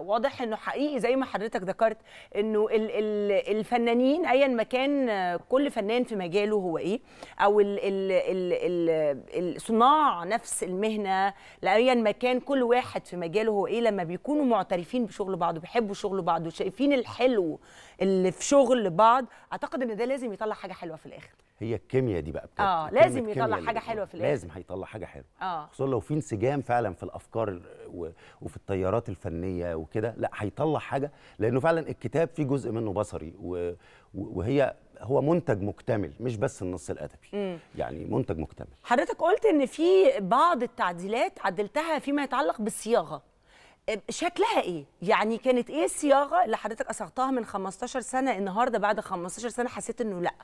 واضح انه حقيقي زي ما حضرتك ذكرت انه الفنانين ايا ما كان كل فنان في مجاله هو ايه او الـ الـ الـ صناع نفس المهنه ايا ما كان كل واحد في مجاله هو ايه لما بيكونوا معترفين بشغل بعض وبيحبوا شغل بعض وشايفين الحلو اللي في شغل بعض اعتقد ان ده لازم يطلع حاجه حلوه في الاخر هي الكيمياء دي بقى اه لازم يطلع حاجه حلوه في الاخر لازم هيطلع حاجه حلوه آه. خصوصا لو في انسجام فعلا في الافكار و... وفي التيارات الفنيه وكده لا هيطلع حاجه لانه فعلا الكتاب فيه جزء منه بصري و... وهي هو منتج مكتمل مش بس النص الادبي مم. يعني منتج مكتمل حضرتك قلت ان في بعض التعديلات عدلتها فيما يتعلق بالصياغه شكلها ايه؟ يعني كانت ايه الصياغه اللي حضرتك اصغتها من 15 سنه النهارده بعد 15 سنه حسيت انه لا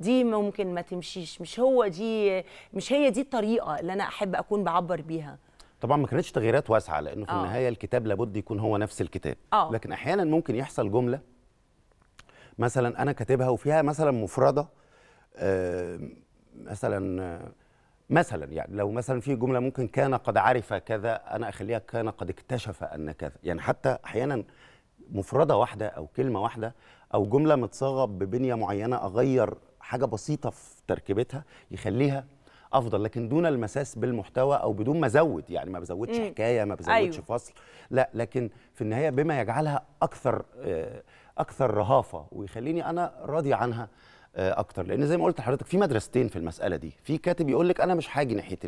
دي ممكن ما تمشيش مش هو دي مش هي دي الطريقه اللي انا احب اكون بعبر بيها. طبعا ما كانتش تغييرات واسعه لانه في أوه. النهايه الكتاب لابد يكون هو نفس الكتاب أوه. لكن احيانا ممكن يحصل جمله مثلا انا كاتبها وفيها مثلا مفرده آه، مثلا مثلا يعني لو مثلا في جمله ممكن كان قد عرف كذا انا اخليها كان قد اكتشف ان كذا يعني حتى احيانا مفرده واحده او كلمه واحده او جمله متصاغه ببنيه معينه اغير حاجه بسيطه في تركيبتها يخليها افضل لكن دون المساس بالمحتوى او بدون ما ازود يعني ما بزودش حكايه ما بزودش أيوه. فصل لا لكن في النهايه بما يجعلها اكثر آه، اكثر رهافه ويخليني انا راضي عنها آه، اكتر لان زي ما قلت لحضرتك في مدرستين في المساله دي في كاتب يقول لك انا مش هاجي ناحيه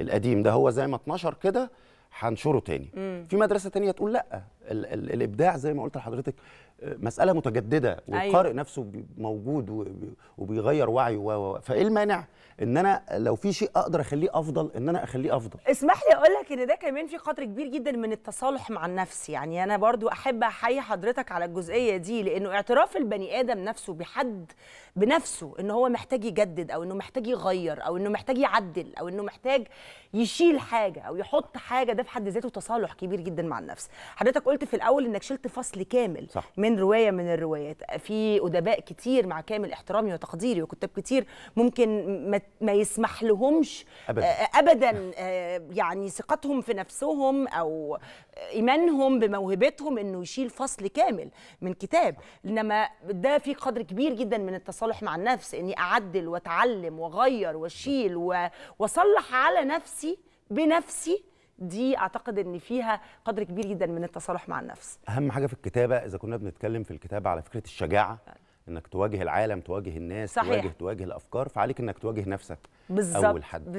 القديم ده هو زي ما اتنشر كده هنشره تاني مم. في مدرسه تانية تقول لا ال ال الابداع زي ما قلت لحضرتك مساله متجدده أيوه. والقارئ أيوة. نفسه موجود وبيغير وعيه فايه المانع ان انا لو في شيء اقدر اخليه افضل ان انا اخليه افضل اسمح لي اقول لك ان ده كمان في قدر كبير جدا من التصالح مع النفس يعني انا برضو احب احيي حضرتك على الجزئيه دي لانه اعتراف البني ادم نفسه بحد بنفسه ان هو محتاج يجدد او انه محتاج يغير او انه محتاج يعدل او انه محتاج يشيل حاجه او يحط حاجه ده في حد ذاته تصالح كبير جدا مع النفس حضرتك قلت قلت في الاول انك شلت فصل كامل صح. من روايه من الروايات في ادباء كتير مع كامل احترامي وتقديري وكتاب كتير ممكن ما, ما يسمح لهمش ابدا, آه، آه، أبداً آه، يعني ثقتهم في نفسهم او ايمانهم بموهبتهم انه يشيل فصل كامل من كتاب انما ده في قدر كبير جدا من التصالح مع النفس اني اعدل واتعلم واغير واشيل واصلح على نفسي بنفسي دي اعتقد ان فيها قدر كبير جدا من التصالح مع النفس اهم حاجه في الكتابه اذا كنا بنتكلم في الكتابه على فكره الشجاعه انك تواجه العالم تواجه الناس صحيح. تواجه تواجه الافكار فعليك انك تواجه نفسك بالزبط. اول حد